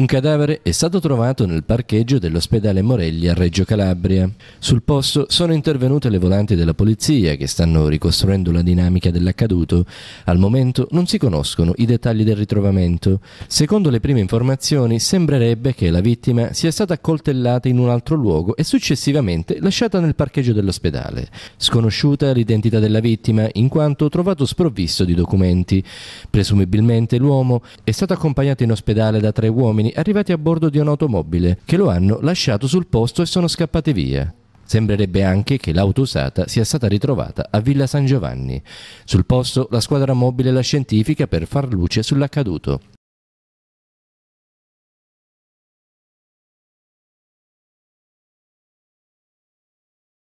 Un cadavere è stato trovato nel parcheggio dell'ospedale Morelli a Reggio Calabria. Sul posto sono intervenute le volanti della polizia che stanno ricostruendo la dinamica dell'accaduto. Al momento non si conoscono i dettagli del ritrovamento. Secondo le prime informazioni sembrerebbe che la vittima sia stata accoltellata in un altro luogo e successivamente lasciata nel parcheggio dell'ospedale. Sconosciuta l'identità della vittima in quanto trovato sprovvisto di documenti. Presumibilmente l'uomo è stato accompagnato in ospedale da tre uomini italiani arrivati a bordo di un'automobile che lo hanno lasciato sul posto e sono scappate via. Sembrerebbe anche che l'auto usata sia stata ritrovata a Villa San Giovanni. Sul posto la squadra mobile e la scientifica per far luce sull'accaduto.